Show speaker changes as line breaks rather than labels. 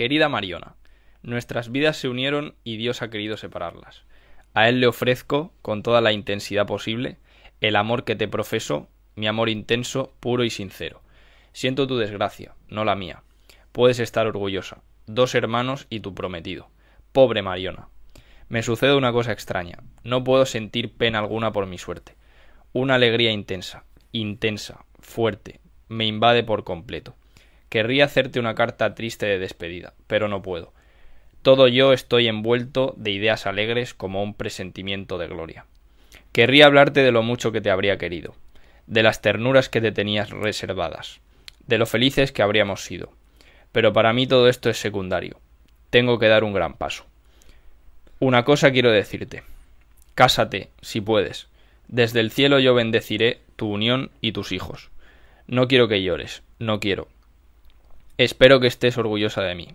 Querida Mariona, nuestras vidas se unieron y Dios ha querido separarlas. A Él le ofrezco, con toda la intensidad posible, el amor que te profeso, mi amor intenso, puro y sincero. Siento tu desgracia, no la mía. Puedes estar orgullosa. Dos hermanos y tu prometido. Pobre Mariona. Me sucede una cosa extraña. No puedo sentir pena alguna por mi suerte. Una alegría intensa, intensa, fuerte, me invade por completo. Querría hacerte una carta triste de despedida, pero no puedo. Todo yo estoy envuelto de ideas alegres como un presentimiento de gloria. Querría hablarte de lo mucho que te habría querido, de las ternuras que te tenías reservadas, de lo felices que habríamos sido. Pero para mí todo esto es secundario. Tengo que dar un gran paso. Una cosa quiero decirte. Cásate, si puedes. Desde el cielo yo bendeciré tu unión y tus hijos. No quiero que llores, no quiero. Espero que estés orgullosa de mí.